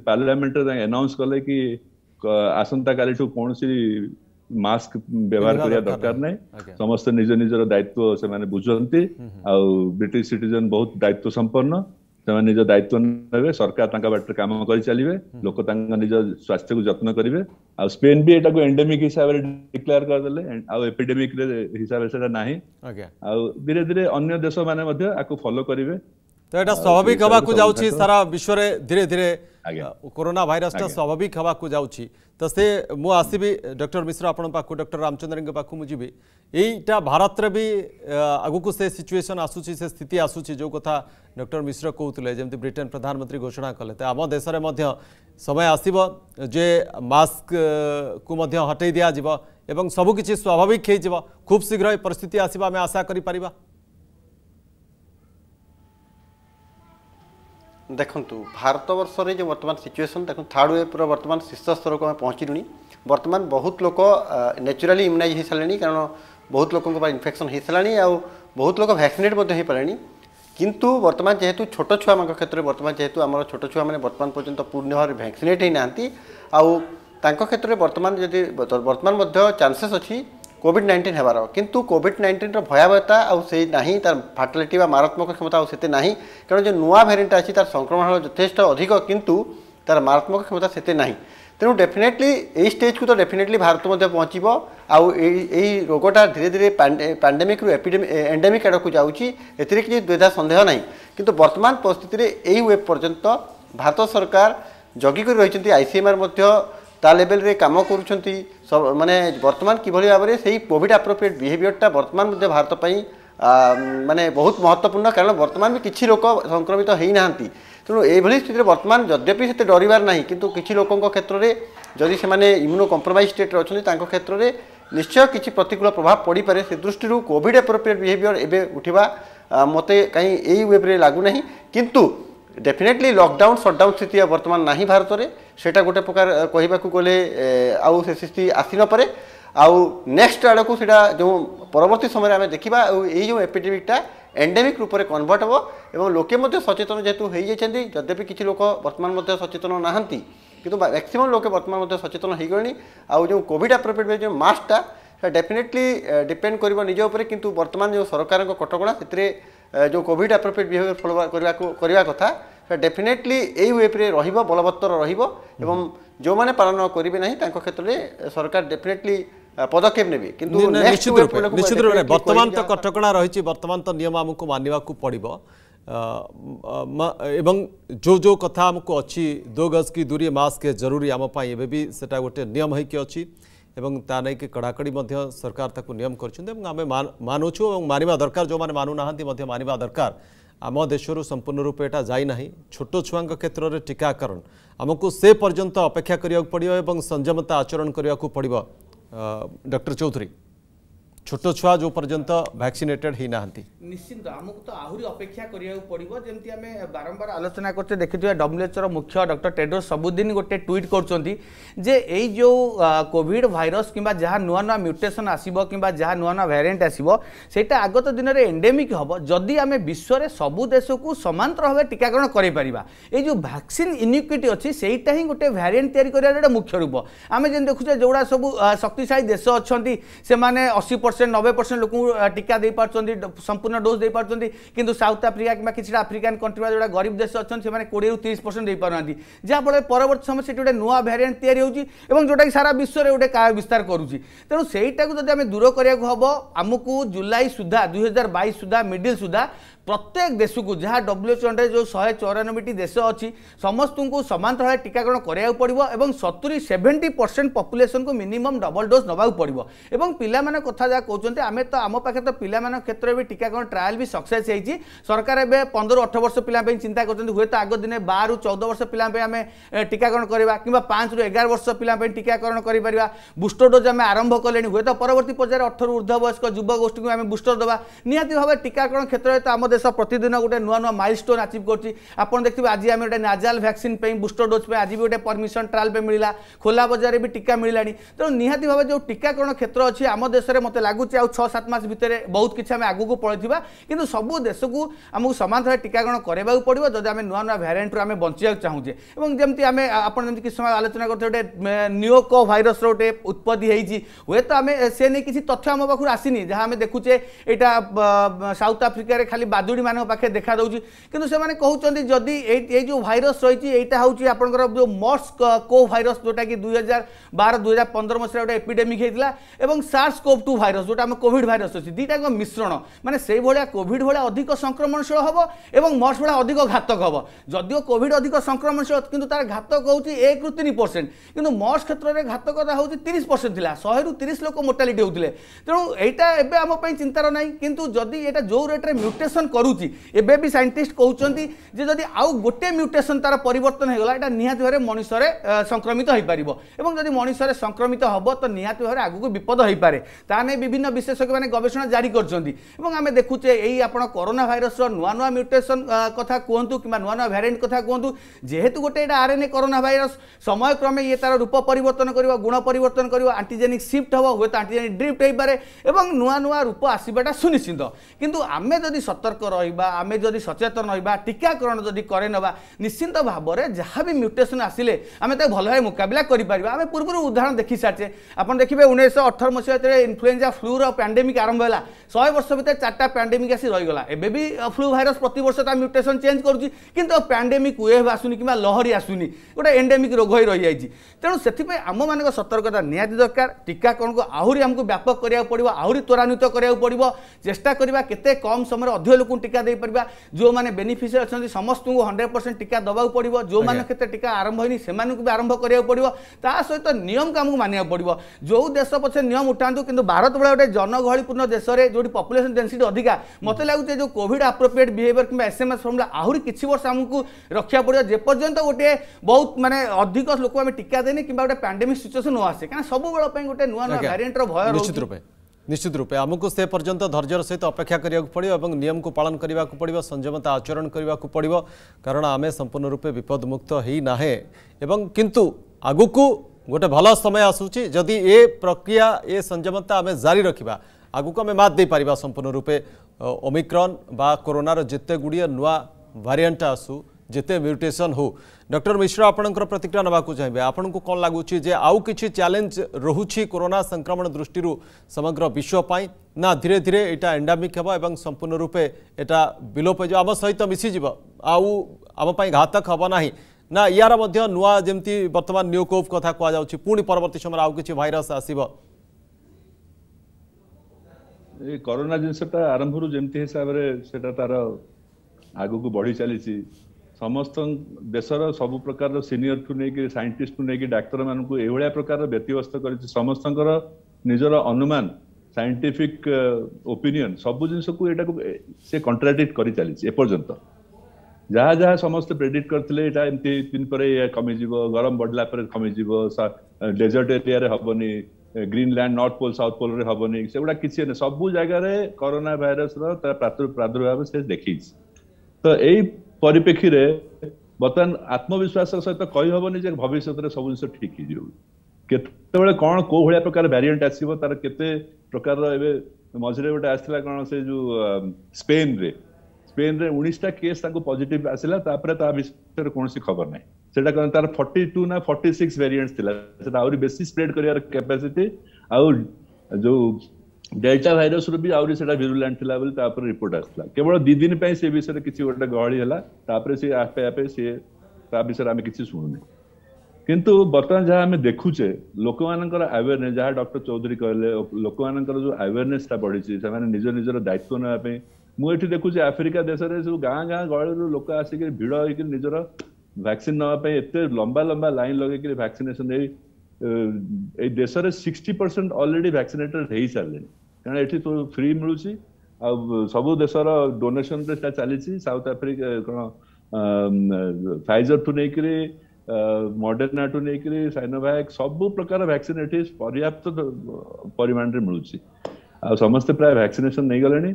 ପାର୍ଲାମେଣ୍ଟରେ ଆନାଉନ୍ସ କଲେ କି ଆସନ୍ତାକାଲିଠୁ କୌଣସି ମାସ୍କ ବ୍ୟବହାର କରିବା ଦରକାର ନାହିଁ ସମସ୍ତେ ନିଜ ନିଜର ଦାୟିତ୍ୱ ସେମାନେ ବୁଝନ୍ତି ଆଉ ବ୍ରିଟିଶ ସିଟିଜେନ ବହୁତ ଦାୟିତ୍ୱ ସମ୍ପନ୍ନ ସେମାନେ ନିଜ ଦାୟିତ୍ୱ ନେବେ ସରକାର ତାଙ୍କ ବାଟରେ କାମ କରି ଚାଲିବେ ଲୋକ ତାଙ୍କ ନିଜ ସ୍ୱାସ୍ଥ୍ୟକୁ ଯତ୍ନ କରିବେ ଆଉ ସ୍ପେନ୍ ବି ଏଟାକୁ ଏଣ୍ଡେମିକ ହିସାବରେ ଡିକ୍ଲେୟାର କରିଦେଲେ ଆଉ ଏପିଡେମିକ ହିସାବରେ ସେଟା ନାହିଁ ଆଉ ଧୀରେ ଧୀରେ ଅନ୍ୟ ଦେଶମାନେ ମଧ୍ୟ ଆକୁ ଫଲୋ କରିବେ तो यहाँ स्वाभाविक हवाक जा सारा विश्व में धीरे धीरे कोरोना भाईरस स्वाभाविक हवाक जाऊँ तो से मु आसबि मिश्र आप डर रामचंद्र पाक मुझी जी यहीटा भारत भी आगुक को से सिचुएसन आसूसी से स्थिति आसूसी जो कथा डक्टर मिश्र कहते जमी ब्रिटेन प्रधानमंत्री घोषणा कले तो आम देश में समय आसब जे मस्क को हटे दिजाव सबकि स्वाभाविक हो खूब शीघ्र परिस्थिति आसवा आम आशा कर देखु भारत वर्षर जो बर्तमान सिचुएसन देख थार्ड ओवर बर्तमान शीर्ष स्तर को आम पहुँचल बर्तमान बहुत लोग नेचुराली इम्युनाइज हो सारे कारण बहुत लोगों पर इनफेक्शन हो सारे आउ बहुत लोग भैक्सीनेट हो पारे किंतु वर्तमान जेहेतु छोट छुआ क्षेत्र में बर्तमान जेहेतु आम छोट छुआ बर्तमान पर्यटन पूर्ण भाव में भैक्सीनेट होना आउ क्षेत्र में बर्तमान जब बर्तमान चानसेस अच्छी কোভিড নাইন্টিন হবার কিন্তু কোভিড নাইন্টিনর ভয়াবহতা সেই না তার ফার্টিলিটি বা মারাত্মক ক্ষমতা সেতে না কারণ যে নূয়া ভ্যারিয়েন্ট আছে তার সংক্রমণ হার যথেষ্ট অধিক কিন্তু তার মারাত্মক ক্ষমতা সেতে না তেমন ডেফিনেটলি এই স্টেজকু তো ডেফিনেটলি ভারত মধ্যে পৌঁছব আউ এই রোগটা ধীরে ধীরে প্যান্ডেমিক এন্ডেমিক আড়ক যাচ্ছি এতে কিছু দ্বিধা সন্দেহ না কিন্তু বর্তমান পরিস্থিতি এই ওয়েব পর্যন্ত ভারত সরকার জগি করে রয়েছেন আইসিএমআর মধ্যে ତା ଲେଭେଲରେ କାମ କରୁଛନ୍ତି ମାନେ ବର୍ତ୍ତମାନ କିଭଳି ଭାବରେ ସେଇ କୋଭିଡ଼ ଆପ୍ରୋପ୍ରିଏଟ୍ ବିହେଭିଅର୍ଟା ବର୍ତ୍ତମାନ ମଧ୍ୟ ଭାରତ ପାଇଁ ମାନେ ବହୁତ ମହତ୍ତ୍ୱପୂର୍ଣ୍ଣ କାରଣ ବର୍ତ୍ତମାନ ବି କିଛି ଲୋକ ସଂକ୍ରମିତ ହୋଇନାହାନ୍ତି ତେଣୁ ଏଇଭଳି ସ୍ଥିତିରେ ବର୍ତ୍ତମାନ ଯଦ୍ୟପି ସେତେ ଡରିବାର ନାହିଁ କିନ୍ତୁ କିଛି ଲୋକଙ୍କ କ୍ଷେତ୍ରରେ ଯଦି ସେମାନେ ଇମ୍ୟୁନୋ କମ୍ପ୍ରମାଇଜ୍ ଷ୍ଟେଟ୍ରେ ଅଛନ୍ତି ତାଙ୍କ କ୍ଷେତ୍ରରେ ନିଶ୍ଚୟ କିଛି ପ୍ରତିକୂଳ ପ୍ରଭାବ ପଡ଼ିପାରେ ସେ ଦୃଷ୍ଟିରୁ କୋଭିଡ଼ ଆପ୍ରୋପ୍ରିଏଟ୍ ବିହେଭିଅର୍ ଏବେ ଉଠିବା ମୋତେ କାହିଁ ଏଇ ୱେବ୍ରେ ଲାଗୁନାହିଁ କିନ୍ତୁ ଡେଫିନେଟଲି ଲକଡାଉନ୍ ସଟ୍ଡାଉନ୍ ସ୍ଥିତି ବର୍ତ୍ତମାନ ନାହିଁ ଭାରତରେ সেটা ଗୋଟେ ପ୍ରକାର କହିବାକୁ ଗଲେ ଆଉ ସେ ସ୍ଥିତି ଆସିନପାରେ ଆଉ ନେକ୍ସଟ ଆଡ଼କୁ ସେଇଟା ଯେଉଁ ପରବର୍ତ୍ତୀ ସମୟରେ ଆମେ ଦେଖିବା ଆଉ ଏଇ ଯେଉଁ ଏପିଡେମିକ୍ଟା ଏଣ୍ଡେମିକ୍ ରୂପରେ କନଭର୍ଟ ହେବ ଏବଂ ଲୋକେ ମଧ୍ୟ ସଚେତନ ଯେହେତୁ ହୋଇଯାଇଛନ୍ତି ଯଦ୍ୟପି କିଛି ଲୋକ ବର୍ତ୍ତମାନ ମଧ୍ୟ ସଚେତନ ନାହାନ୍ତି କିନ୍ତୁ ମ୍ୟାକ୍ସିମମ୍ ଲୋକେ ବର୍ତ୍ତମାନ ମଧ୍ୟ ସଚେତନ ହୋଇଗଲେଣି ଆଉ ଯେଉଁ କୋଭିଡ଼ ଆପ୍ରୋପ୍ରିଏଟ୍ ଯେଉଁ ମାସ୍କଟା ସେଟା ଡେଫିନେଟଲି ଡିପେଣ୍ଡ କରିବ ନିଜ ଉପରେ କିନ୍ତୁ ବର୍ତ୍ତମାନ ଯେଉଁ ସରକାରଙ୍କ କଟକଣା ସେଥିରେ ଯେଉଁ କୋଭିଡ଼ ଆପ୍ରୋପ୍ରିଏଟ୍ ବିହେଭିଅର୍ ଫଲୋ କରିବା କଥା ଡେଫିନେଟଲି ଏଇ ୱେବ୍ରେ ରହିବ ବଳବତ୍ତର ରହିବ ଏବଂ ଯେଉଁମାନେ ପାଳନ କରିବେ ନାହିଁ ତାଙ୍କ କ୍ଷେତ୍ରରେ ସରକାର ଡେଫିନେଟଲି ପଦକ୍ଷେପ ନେବେ କିନ୍ତୁ ନିଶ୍ଚିତ ରୂପେ ବର୍ତ୍ତମାନ ତ କଟକଣା ରହିଛି ବର୍ତ୍ତମାନ ତ ନିୟମ ଆମକୁ ମାନିବାକୁ ପଡ଼ିବ ଏବଂ ଯେଉଁ ଯେଉଁ କଥା ଆମକୁ ଅଛି ଦୋ ଗଜ କି ଦୂରୀ ମାସ୍କ ଜରୁରୀ ଆମ ପାଇଁ ଏବେ ବି ସେଟା ଗୋଟେ ନିୟମ ହେଇକି ଅଛି ଏବଂ ତା ନେଇକି କଡ଼ାକଡ଼ି ମଧ୍ୟ ସରକାର ତାକୁ ନିୟମ କରିଛନ୍ତି ଏବଂ ଆମେ ମାନୁଛୁ ଏବଂ ମାନିବା ଦରକାର ଯେଉଁମାନେ ମାନୁନାହାନ୍ତି ମଧ୍ୟ ମାନିବା ଦରକାର ଆମ ଦେଶରୁ ସମ୍ପୂର୍ଣ୍ଣ ରୂପେ ଏଇଟା ଯାଇନାହିଁ ଛୋଟ ଛୁଆଙ୍କ କ୍ଷେତ୍ରରେ ଟିକାକରଣ ଆମକୁ ସେ ପର୍ଯ୍ୟନ୍ତ ଅପେକ୍ଷା କରିବାକୁ ପଡ଼ିବ ଏବଂ ସଂଯମତା ଆଚରଣ କରିବାକୁ ପଡ଼ିବ ଡକ୍ଟର ଚୌଧୁରୀ ছোট ছুয়া যে পর্যন্ত ভ্যাকসিনেটেড হই না নিশ্চিন্ত আমাকে তো আহরি অপেক্ষা করা পড়ব যেমন আমি বারম্বার আলোচনা করতে দেখিথা ডব্লুএচর মুখ্য ডক্টর টেড্রো সবুদিন গোটে ট্যুইট করছেন যে এই যে কোভিড ভাইরস কিংবা যা নূয়া নূয়া ମ୍ୟୁଟେସନ୍ ଆସିବ କିମ୍ବା ଯାହା ନୂଆ ନୂଆ ଭ୍ୟାରିଏଣ୍ଟ ଆସିବ ସେଇଟା ଆଗତ ଦିନରେ ଏଣ୍ଡେମିକ୍ ହେବ ଯଦି ଆମେ ବିଶ୍ୱରେ ସବୁ ଦେଶକୁ ସମାନ୍ତର ଭାବେ ଟିକାକରଣ କରାଇପାରିବା ଏଇ ଯେଉଁ ଭ୍ୟାକ୍ସିନ୍ ଇନ୍ୟୁକ୍ୱିଟି ଅଛି ସେଇଟା ହିଁ ଗୋଟେ ଭ୍ୟାରିଏଣ୍ଟ ତିଆରି କରିବାର ଗୋଟେ ମୁଖ୍ୟ ରୂପ ଆମେ ଯେମିତି ଦେଖୁଛେ ଯେଉଁଗୁଡ଼ା ସବୁ ଶକ୍ତିଶାଳୀ ଦେଶ ଅଛନ୍ତି ସେମାନେ ଅଶୀ ପରସେଣ୍ଟ परसेंट नबे परसेंट लोक टीका दे पार्टी संपूर्ण डोज दे पार्टी कि साउथ आफ्रिका किंवा किसी आफ्रिकान कंट्री जो गरीब देश अच्छा से कोड़े तीस परसेंट दे पारती जहाँफल परवर्त समय से गोटे नुआ भेरियंट या जोटा कि सारा विश्व में गोटे विस्तार करुच्ची तेणु সেইটা যদি আমি দূর করা হব আমি জুলাই সুদ্ধা দুই হাজার বাইশ সুদ্ধা প্রত্যেক দেশকু যা ডব্লুএচও অন্ডারে যে শহে চৌরানবেটি দেশ অছি সমস্ত সমান্তর ভাবে টিকাকরণ করা পড়ব এবং সতুরি সেভেন্টি পরসেন্ট পপুলেসন কু মিনিমম ডবল ডোজ নেওয়া পড়ব এবং পিলামানে কথা যা কৌন আমি তো আম পাখে তো পিলামান ক্ষেত্রে বি টিকাকরণ ট্রায়াল বি সকসেস হয়েছি সরকার এবে পনেরো অঠর বর্ষ পিলা চিন্তা করছেন হুয়েত আগ দিনে বার চৌদ বর্ষ পিলা আমি টিকাকরণ করা কিংবা পাঁচ রু এগার বর্ষ পিলা টিকাকরণ করে পারা বুস্টর ডোজ আমি আরম্ভ কলে হুয়েত পরবর্তী পর্যায়ে অঠর ঊর্ধ্ব বয়স্ক যুবগোষ্ঠী আমি বুস্টর দেওয়া নিহতি ভাবে টিকাকরণ ক্ষেত্রে তো আমাদের দেশ প্রতদিন গোটে নূন্য নূন্য মাইলস্টোন আচিভ করছি আপনার দেখবে আজ আমি গোটে নাজাল ভ্যাকসিন বুস্টর ডোজ আজ বি গোটে পরমিশন ট্রায়াল মিলা খোলা বজারে বি টিকা মিলানি তেমন নিহতি ভাবে যে টিকাকরণ ক্ষেত্র অছি আম দেশের মতো লাগুচি আউ ছ সাত মাস ভিতরে বহুত কিছু আমি আগুক পড়াইবা কিন্তু সবু দেশক আমি সমান ভাবে টিকাকরণ করাইবাকে পড়ব যদি আমি নূন্য নূন্য ভ্যারিয়েন্টর আমি বঞ্চাইବାକୁ চাহুছে এবং যেমনি আমি আপনার যেমন কিছু সময় আলোচনা করতে গোটে নিওকো ভাইরসর গোটে উৎপত্তি হয়েছি হুয়েত আমি সে নিয়ে কিছু তথ্য আমার পাখু আসিনি যা আমি দেখুছে এটা সাউথ আফ্রিকার খালি বাদ ବାଦୁଡ଼ିମାନଙ୍କ ପାଖରେ ଦେଖାଦେଉଛି କିନ୍ତୁ ସେମାନେ କହୁଛନ୍ତି ଯଦି ଏଇ ଏଇ ଯେଉଁ ଭାଇରସ୍ ରହିଛି ଏଇଟା ହେଉଛି ଆପଣଙ୍କର ଯେଉଁ ମର୍ସ କୋ ଭାଇରସ୍ ଯେଉଁଟାକି ଦୁଇ ହଜାର ବାର ଦୁଇ ହଜାର ପନ୍ଦର ମସିହାରେ ଗୋଟେ ଏପିଡେମିକ୍ ହେଇଥିଲା ଏବଂ ସାର୍ସ କୋଭ୍ ଟୁ ଭାଇରସ୍ ଯେଉଁଟା ଆମ କୋଭିଡ଼ ଭାଇରସ୍ ଅଛି ଦୁଇଟାଙ୍କ ମିଶ୍ରଣ ମାନେ ସେଇଭଳିଆ କୋଭିଡ଼ ଭଳିଆ ଅଧିକ ସଂକ୍ରମଣଶୀଳ ହେବ ଏବଂ ମର୍ସ ଭଳିଆ ଅଧିକ ଘାତକ ହେବ ଯଦିଓ କୋଭିଡ଼ ଅଧିକ ସଂକ୍ରମଣଶୀଳ କିନ୍ତୁ ତାର ଘାତକ ହେଉଛି ଏକରୁ ତିନି ପରସେଣ୍ଟ କିନ୍ତୁ ମର୍ସ କ୍ଷେତ୍ରରେ ଘାତକତା ହେଉଛି ତିରିଶ ପରସେଣ୍ଟ ଥିଲା ଶହେରୁ ତିରିଶ ଲୋକ ମୋର୍ଟାଲିଟି ହେଉଥିଲେ ତେଣୁ ଏଇଟା ଏବେ ଆମ ପାଇଁ ଚିନ୍ତାର ନାହିଁ କିନ୍ତୁ ଯଦି ଏଇଟା ଯେଉଁ ରେଟ୍ରେ ମ୍ୟୁଟେସନ୍ କରୁଛି ଏବେ ବି ସାଇଣ୍ଟିଷ୍ଟ କହୁଛନ୍ତି ଯେ ଯଦି ଆଉ ଗୋଟେ ମ୍ୟୁଟେସନ୍ ତାର ପରିବର୍ତ୍ତନ ହୋଇଗଲା ଏଇଟା ନିହାତି ଭାବରେ ମଣିଷରେ ସଂକ୍ରମିତ ହୋଇପାରିବ ଏବଂ ଯଦି ମଣିଷରେ ସଂକ୍ରମିତ ହେବ ତ ନିହାତି ଭାବରେ ଆଗକୁ ବିପଦ ହୋଇପାରେ ତାହେଲେ ବିଭିନ୍ନ ବିଶେଷଜ୍ଞମାନେ ଗବେଷଣା ଜାରି କରିଛନ୍ତି ଏବଂ ଆମେ ଦେଖୁଛେ ଏଇ ଆପଣ କରୋନା ଭାଇରସ୍ର ନୂଆ ନୂଆ ମ୍ୟୁଟେସନ୍ କଥା କୁହନ୍ତୁ କିମ୍ବା ନୂଆ ନୂଆ ଭ୍ୟାରିଏଣ୍ଟ କଥା କୁହନ୍ତୁ ଯେହେତୁ ଗୋଟେ ଏଇଟା R N A corona virus ସମୟକ୍ରମେ ଇଏ ତାର ରୂପ ପରିବର୍ତ୍ତନ କରିବ ଗୁଣ ପରିବର୍ତ୍ତନ କରିବ ଆଣ୍ଟିଜେନିକ୍ ସିଫ୍ଟ ହେବ ହୁଏତ ଆଣ୍ଟିଜେନିକ୍ ଡ୍ରିଫ୍ଟ ହୋଇପାରେ ଏବଂ ନୂଆ ନୂଆ ରୂପ ଆସିବାଟା ସୁନିଶ୍ଚିତ କିନ୍ତୁ ଆମେ ଯଦି ସତର୍କ ସତର୍କ ରହିବା ଆମେ ଯଦି ସଚେତନ ରହିବା ଟିକାକରଣ ଯଦି କରେଇ ନେବା ନିଶ୍ଚିନ୍ତ ଭାବରେ ଯାହା ବି ମ୍ୟୁଟେସନ୍ ଆସିଲେ ଆମେ ତାକୁ ଭଲ ଭାବେ ମୁକାବିଲା କରିପାରିବା ଆମେ ପୂର୍ବରୁ ଉଦାହରଣ ଦେଖିସାରିଛେ ଆପଣ ଦେଖିବେ ଉଣେଇଶହ ଅଠର ମସିହା ଭିତରେ ଇନଫ୍ଲୁଏଞ୍ଜା ଫ୍ଲୁର ପ୍ୟାଣ୍ଡେମିକ୍ ଆରମ୍ଭ ହେଲା ଶହେ ବର୍ଷ ଭିତରେ ଚାରିଟା ପ୍ୟାଣ୍ଡେମିକ୍ ଆସି ରହିଗଲା ଏବେ ବି ଫ୍ଲୁ ଭାଇରସ୍ ପ୍ରତିବର୍ଷ ତା ମ୍ୟୁଟେସନ୍ ଚେଞ୍ଜ କରୁଛି କିନ୍ତୁ ଆଉ ପ୍ୟାଣ୍ଡେମିକ୍ ୱେଭ୍ ଆସୁନି କିମ୍ବା ଲହରୀ ଆସୁନି ଗୋଟେ ଏଣ୍ଡେମିକ୍ ରୋଗ ହୋଇ ରହିଯାଇଛି ତେଣୁ ସେଥିପାଇଁ ଆମମାନଙ୍କ ସତର୍କତା ନିହାତି ଦରକାର ଟିକାକରଣକୁ ଆହୁରି ଆମକୁ ବ୍ୟାପକ କରିବାକୁ ପଡ଼ିବ ଆହୁରି ତ୍ୱରାନ୍ୱିତ କରିବାକୁ ପଡ଼ିବ ଚେଷ୍ଟା କରିବା କେତେ କମ୍ ସମୟରେ ଅଧିକ ସମସ୍ତଙ୍କୁ ଟିକା ଦେଇପାରିବା ଯେଉଁମାନେ ବେନିଫିସିଆରି ଅଛନ୍ତି ସମସ୍ତଙ୍କୁ ହଣ୍ଡ୍ରେଡ଼ ପରସେଣ୍ଟ ଟିକା ଦେବାକୁ ପଡ଼ିବ ଯେଉଁମାନଙ୍କ କ୍ଷେତ୍ରରେ ଟିକା ଆରମ୍ଭ ହୋଇନି ସେମାନଙ୍କୁ ବି ଆରମ୍ଭ କରିବାକୁ ପଡ଼ିବ ତା ସହିତ ନିୟମକୁ ଆମକୁ ମାନିବାକୁ ପଡ଼ିବ ଯେଉଁ ଦେଶ ପଛେ ନିୟମ ଉଠାନ୍ତୁ କିନ୍ତୁ ଭାରତ ଭଳିଆ ଗୋଟେ ଜନଗହଳିପୂର୍ଣ୍ଣ ଦେଶରେ ଯେଉଁଠି ପପୁଲେସନ୍ ଡେନ୍ସିଟି ଅଧିକା ମୋତେ ଲାଗୁଛି ଯେଉଁ କୋଭିଡ଼ ଆପ୍ରୋପ୍ରିଏଟ୍ ବିହେଭିୟର କିମ୍ବା ଏସ୍ ଏମ୍ ଏସ୍ ଫର୍ମୁଲା ଆହୁରି କିଛି ବର୍ଷ ଆମକୁ ରଖିବାକୁ ପଡ଼ିବ ଯେପର୍ଯ୍ୟନ୍ତ ଗୋଟିଏ ବହୁତ ମାନେ ଅଧିକ ଲୋକ ଆମେ ଟିକା ଦେନି କିମ୍ବା ଗୋଟେ ପ୍ୟାଣ୍ଡେମିକ୍ ସିଚୁଏସନ୍ ନ ଆସେ କାରଣ ସବୁବେଳ ପାଇଁ ଗୋଟେ ନୂଆ ନୂଆ ଭାରିଏଣ୍ଟର ଭୟ ରହୁଛି নিশ্চিত রূপে আমাকো সে পর্যন্ত ধৈর্যর সহিত অপেক্ষা করিয়া পড়িব এবং নিয়ম কো পালন করিবা কো পড়িব সংযমতা আচরণ করিবা কো পড়িব কারণ আমি সম্পূর্ণ রূপে বিপদ মুক্ত হই না হে এবং কিন্তু আগুকু গটে ভাল সময় আসুচি যদি এ প্রক্রিয়া এ সংযমতা আমি জারি রাখিব আগুকু আমি মাত দেই পারিব সম্পূর্ণ রূপে ওমিক্রন বা করোনাৰ জেtte গুড়িয়া নুয়া ভ্যারিয়েন্ট আসু जिते म्यूटेसन हो डॉक्टर मिश्रा आपण प्रतिक्रिया नाक चाहिए आपण को कौन लगुच आउ कि चैलेंज रोचे कोरोना संक्रमण दृष्टि समग्र विश्वपाई ना धीरे धीरे यहाँ एंडामिक हे और संपूर्ण रूपे यहाँ विलोप हो आम सहित मिसीज आउ आमपाई घातक हम ना ना यार नुआ जमी बर्तमान न्यू कोव कथा कहुच्छी पुणी परवर्त समय आउ कि भाइरस आसब କରୋନା ଜିନିଷଟା ଆରମ୍ଭରୁ ଯେମିତି ହିସାବରେ ସେଟା ତାର ଆଗକୁ ବଢ଼ି ଚାଲିଛି ସମସ୍ତ ଦେଶର ସବୁ ପ୍ରକାରର ସିନିୟରଠୁ ନେଇକି ସାଇଣ୍ଟିଷ୍ଟଠୁ ନେଇକି ଡାକ୍ତରମାନଙ୍କୁ ଏଇଭଳିଆ ପ୍ରକାରର ବ୍ୟତିବ୍ୟସ୍ତ କରିଛି ସମସ୍ତଙ୍କର ନିଜର ଅନୁମାନ ସାଇଣ୍ଟିଫିକ ଓପିନିଅନ୍ ସବୁ ଜିନିଷକୁ ଏଇଟାକୁ ସେ କଣ୍ଟ୍ରାଡିକ୍ଟ କରି ଚାଲିଛି ଏପର୍ଯ୍ୟନ୍ତ ଯାହା ଯାହା ସମସ୍ତେ ପ୍ରେଡିକ୍ଟ କରିଥିଲେ ଏଇଟା ଏମିତି ଦିନ ପରେ କମିଯିବ ଗରମ ବଢ଼ିଲା ପରେ କମିଯିବ ଡେଜର୍ଟ ଏରିଆରେ ହବନି ଗ୍ରୀନଲ୍ୟାଣ୍ଡ ନର୍ଥ ପୋଲ ସାଉଥ ପୋଲରେ ହବନି ସେଗୁଡ଼ା କିଛି ନାହିଁ ସବୁ ଜାଗାରେ କରୋନା ଭାଇରସର ତାର ପ୍ରାଦୁର୍ଭାବ ସେ ଦେଖେଇଛି ତ ଏଇ ପରିପ୍ରେକ୍ଷୀରେ ବର୍ତ୍ତମାନ ଆତ୍ମବିଶ୍ୱାସର ସହିତ କହିହେବନି ଯେ ଭବିଷ୍ୟତରେ ସବୁ ଜିନିଷ ଠିକ୍ ହେଇଯିବ କେତେବେଳେ କ'ଣ କୋଉ ଭଳିଆ ପ୍ରକାର ଭ୍ୟାରିଏଣ୍ଟ ଆସିବ ତାର କେତେ ପ୍ରକାରର ଏବେ ମଝିରେ ଗୋଟେ ଆସିଥିଲା କ'ଣ ସେ ଯୋଉ ସ୍ପେନରେ ସ୍ପେନରେ ଉଣେଇଶଟା କେସ୍ ତାଙ୍କୁ ପଜିଟିଭ ଆସିଲା ତାପରେ ତା ବିଷୟରେ କୌଣସି ଖବର ନାହିଁ ସେଟା କ'ଣ ତାର ଫର୍ଟି ଟୁ ନା ଫର୍ଟି ସିକ୍ସ ଭେରିଏଣ୍ଟ ଥିଲା ସେଟା ଆହୁରି ବେଶୀ ସ୍ପ୍ରେଡ୍ କରିବାର କ୍ୟାପାସିଟି ଆଉ ଯୋଉ डेल्टा भाइरस रु आज भिजिलांट थी बोली रिपोर्ट आसला केवल दु दिन से विषय में किसी गोटे गहली है सी आपे आपे सी ता विषय में आम कि शुणुनि कितु बर्तमान जहाँ आम देखुचे लोक मानर आवेरने जहाँ डक्टर चौधरी कहले लोक मानर जो आवेरने बढ़ी से निज निजर दायित्व नापी मुझे देखुचे आफ्रिका देश में सब गाँ गाँ गहली लोक आसिक भिड़ होकर निजर भैक्सीन नापी एत लंबा लंबा लाइन लगे भैक्सीनेसन देवी ଏଇ ଦେଶରେ ସିକ୍ସଟି ପରସେଣ୍ଟ ଅଲରେଡ଼ି ଭ୍ୟାକ୍ସିନେଟେଡ୍ ହେଇସାରିଲେଣି କାରଣ ଏଠି ତ ଫ୍ରି ମିଳୁଛି ଆଉ ସବୁ ଦେଶର ଡୋନେସନରେ ସେଟା ଚାଲିଛି ସାଉଥ ଆଫ୍ରିକା କ'ଣ ଫାଇଜରଠୁ ନେଇକିରି ମଡେର୍ନାଠୁ ନେଇକିରି ସାଇନୋଭାକ୍ ସବୁ ପ୍ରକାର ଭ୍ୟାକ୍ସିନ୍ ଏଠି ପର୍ଯ୍ୟାପ୍ତ ପରିମାଣରେ ମିଳୁଛି ଆଉ ସମସ୍ତେ ପ୍ରାୟ ଭ୍ୟାକ୍ସିନେସନ୍ ନେଇଗଲେଣି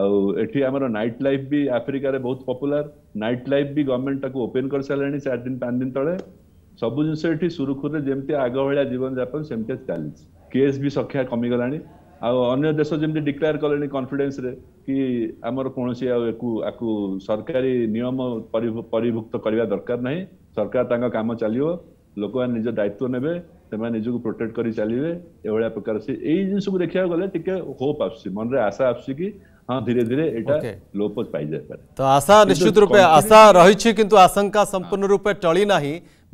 ଆଉ ଏଠି ଆମର ନାଇଟ୍ ଲାଇଫ୍ ବି ଆଫ୍ରିକାରେ ବହୁତ ପପୁଲାର ନାଇଟ୍ ଲାଇଫ୍ ବି ଗଭର୍ଣ୍ଣମେଣ୍ଟ ତାକୁ ଓପେନ୍ କରିସାରିଲାଣି ଚାରି ଦିନ ପାଞ୍ଚ ଦିନ ତଳେ ସବୁ ଜିନିଷ ଏଠି ସୁରୁଖୁରୁରେ ଯେମିତି ଆଗ ଭଳିଆ ଜୀବନଯାପନ ସେମିତି ଚାଲିଛି କେସ୍ ବି ସଂଖ୍ୟା କମିଗଲାଣି ଆଉ ଅନ୍ୟ ଦେଶ ଯେମିତି ଡିକ୍ଲେୟାର କଲେଣି କନଫିଡେନ୍ସରେ କି ଆମର କୌଣସି ଆଉ ୟାକୁ ଆକୁ ସରକାରୀ ନିୟମ ପରିଭୁକ୍ତ କରିବା ଦରକାର ନାହିଁ ସରକାର ତାଙ୍କ କାମ ଚାଲିବ ଲୋକମାନେ ନିଜ ଦାୟିତ୍ୱ ନେବେ ସେମାନେ ନିଜକୁ ପ୍ରୋଟେକ୍ଟ କରି ଚାଲିବେ ଏଭଳିଆ ପ୍ରକାର ସେ ଏଇ ଜିନିଷକୁ ଦେଖିବାକୁ ଗଲେ ଟିକେ ହୋପ୍ ଆସୁଛି ମନରେ ଆଶା ଆସୁଛି କି हाँ धीरे धीरे एटा okay. लोप पाई जाए तो आशा निश्चित रूपे आशा रही किंतु आशंका संपूर्ण रूपे टली ना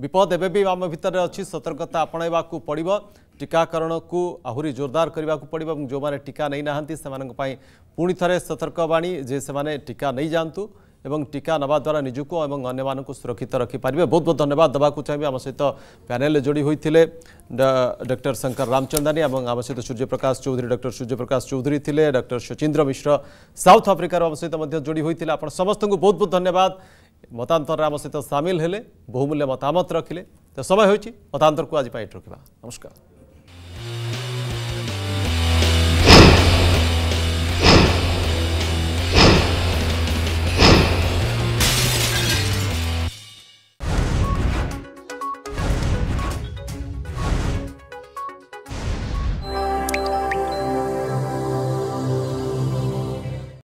ବିପଦ ଏବେ ବି ଆମ ଭିତରେ ଅଛି ସତର୍କତା ଆପଣାଇବାକୁ ପଡ଼ିବ ଟିକାକରଣକୁ ଆହୁରି ଜୋରଦାର କରିବାକୁ ପଡ଼ିବ ଏବଂ ଯେଉଁମାନେ ଟିକା ନେଇନାହାନ୍ତି ସେମାନଙ୍କ ପାଇଁ ପୁଣି ଥରେ ସତର୍କବାଣୀ ଯେ ସେମାନେ ଟିକା ନେଇଯାଆନ୍ତୁ ଏବଂ ଟିକା ନେବା ଦ୍ୱାରା ନିଜକୁ ଏବଂ ଅନ୍ୟମାନଙ୍କୁ ସୁରକ୍ଷିତ ରଖିପାରିବେ ବହୁତ ବହୁତ ଧନ୍ୟବାଦ ଦେବାକୁ ଚାହିଁବି ଆମ ସହିତ ପ୍ୟାନେଲରେ ଯୋଡ଼ି ହୋଇଥିଲେ ଡକ୍ଟର ଶଙ୍କର ରାମଚନ୍ଦାନୀ ଏବଂ ଆମ ସହିତ ସୂର୍ଯ୍ୟପ୍ରକାଶ ଚୌଧୁରୀ ଡକ୍ଟର ସୂର୍ଯ୍ୟପ୍ରକାଶ ଚୌଧୁରୀ ଥିଲେ ଡକ୍ଟର ସୁଚୀନ୍ଦ୍ର ମିଶ୍ର ସାଉଥ ଆଫ୍ରିକାରୁ ଆମ ସହିତ ମଧ୍ୟ ଯୋଡ଼ି ହୋଇଥିଲେ ଆପଣ ସମସ୍ତଙ୍କୁ ବହୁତ ବହୁତ ଧନ୍ୟବାଦ ମତାନ୍ତରରେ ଆମ ସହିତ ସାମିଲ ହେଲେ ବହୁମୂଲ୍ୟ ମତାମତ ରଖିଲେ ତ ସମୟ ହେଉଛି ମତାନ୍ତରକୁ ଆଜି ପାଇଁ ରଖିବା ନମସ୍କାର